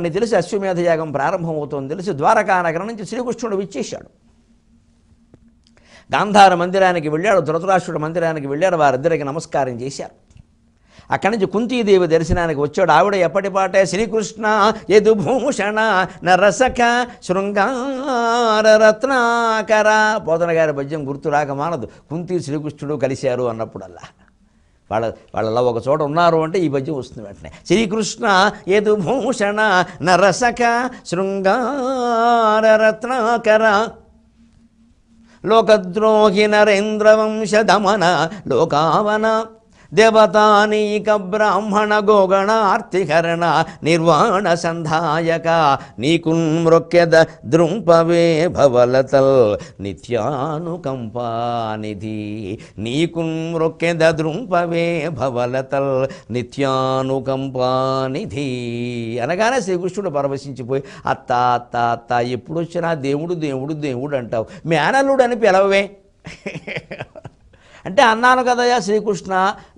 అని తెలిసి అశ్వమేధ యాగం ప్రారంభమవుతోంది తెలిసి ద్వారకానగరం నుంచి శ్రీకృష్ణుడు విచ్చేశాడు గాంధార మందిరానికి వెళ్ళాడు ధృతరాష్ట్రుడు మందిరానికి వెళ్ళాడు వారిద్దరికి నమస్కారం చేశారు అక్కడి నుంచి కుంతీదేవి దర్శనానికి వచ్చాడు ఆవిడ ఎప్పటిపాటే శ్రీకృష్ణ యదుభూషణ నరసక రత్నాకర పోతన గారి భజ్యం గుర్తు రాక మానదు కుంతి శ్రీకృష్ణుడు కలిశారు అన్నప్పుడల్లా వాళ్ళ వాళ్ళలో ఒక చోట ఉన్నారు అంటే ఈ పద్యం వస్తుంది వెంటనే శ్రీకృష్ణ ఏదు భూషణ నరసక శృంగారరత్నాకర లోకద్రోహి నరేంద్ర వంశ దమన లోకావన దేవతానీక బ్రాహ్మణ గోగణ ఆర్తికరణ నిర్వాణ సంధాయక నీకు మృక్యద ద్రుంపవే భవలతల్ నిత్యానుకంపానిధి నీకు మృక్యద ద్రుంపవే భవలతల్ నిత్యానుకంపానిధి అనగానే శ్రీకృష్ణుడు పరవశించిపోయి అత్త అత్త అత్త ఎప్పుడు వచ్చినా దేవుడు దేవుడు దేవుడు అంటావు మేనల్లుడు అని పిలవవే అంటే అన్నాను కదయ్యా శ్రీకృష్ణ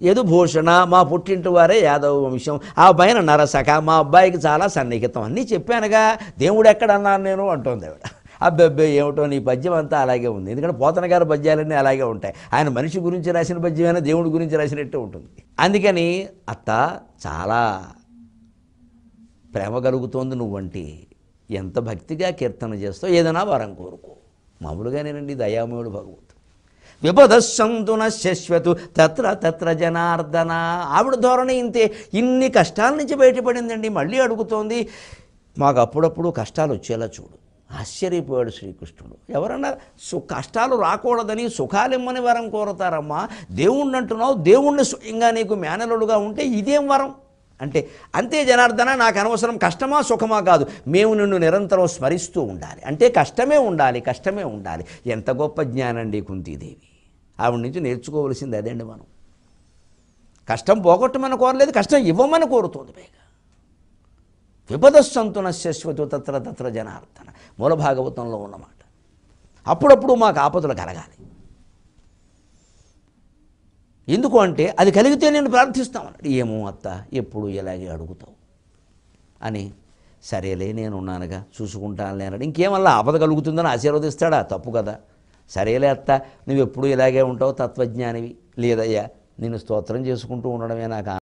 యదుభూషణ మా పుట్టింటి వారే యాదవ వంశం ఆ పైన నరసక మా అబ్బాయికి చాలా సన్నిహితం అన్నీ చెప్పానుగా దేవుడు ఎక్కడ అన్నాను నేను అంటోంది ఆవిడ అబ్బాయి ఏమిటో నీ పద్యం అంతా అలాగే ఉంది ఎందుకంటే పోతన గారి పద్యాలన్నీ అలాగే ఉంటాయి ఆయన మనిషి గురించి రాసిన పద్యమైనా దేవుడి గురించి రాసినట్టే ఉంటుంది అందుకని అత్త చాలా ప్రేమ కలుగుతోంది నువ్వంటి ఎంత భక్తిగా కీర్తన చేస్తావు ఏదైనా వరం కోరుకో మామూలుగానేనండి దయామయుడు భగవత్ విపదశంతున శశ్వతు తత్ర తత్ర జనార్దన ఆవిడ ధోరణి ఇంతే ఇన్ని కష్టాల నుంచి బయటపడిందండి మళ్ళీ అడుగుతోంది మాకు అప్పుడప్పుడు కష్టాలు వచ్చేలా చూడు ఆశ్చర్యపోయాడు శ్రీకృష్ణుడు ఎవరన్నా సు కష్టాలు రాకూడదని సుఖాలిమ్మని వరం కోరతారమ్మా దేవుణ్ణి అంటున్నావు దేవుణ్ణి స్వయంగా నీకు మేనలుడుగా ఉంటే ఇదేం వరం అంటే అంతే జనార్దన నాకు అనవసరం కష్టమా సుఖమా కాదు మేము నిన్ను నిరంతరం స్మరిస్తూ ఉండాలి అంటే కష్టమే ఉండాలి కష్టమే ఉండాలి ఎంత గొప్ప జ్ఞానండి కుంతీదేవి ఆవిడ నుంచి నేర్చుకోవలసింది అదండి మనం కష్టం పోగొట్టమని కోరలేదు కష్టం ఇవ్వమని కోరుతోంది పైగా విపదస్సంతున శశ్వతు తత్ర తత్ర జనార్దన మూల భాగవతంలో ఉన్నమాట అప్పుడప్పుడు మాకు ఆపదలు కలగాలి ఎందుకు అంటే అది కలిగితే నేను ప్రార్థిస్తామన్నాడు ఏమో అత్త ఎప్పుడు ఇలాగే అడుగుతావు అని సరేలే నేనున్నానుగా చూసుకుంటానులే అన్నాడు ఇంకేమల్లా ఆపద కలుగుతుందని ఆశీర్వదిస్తాడా తప్పు కదా సరేలే అత్త నువ్వు ఎప్పుడు ఇలాగే ఉంటావు తత్వజ్ఞానివి లేదయ్యా నేను స్తోత్రం చేసుకుంటూ ఉండడమే నాకు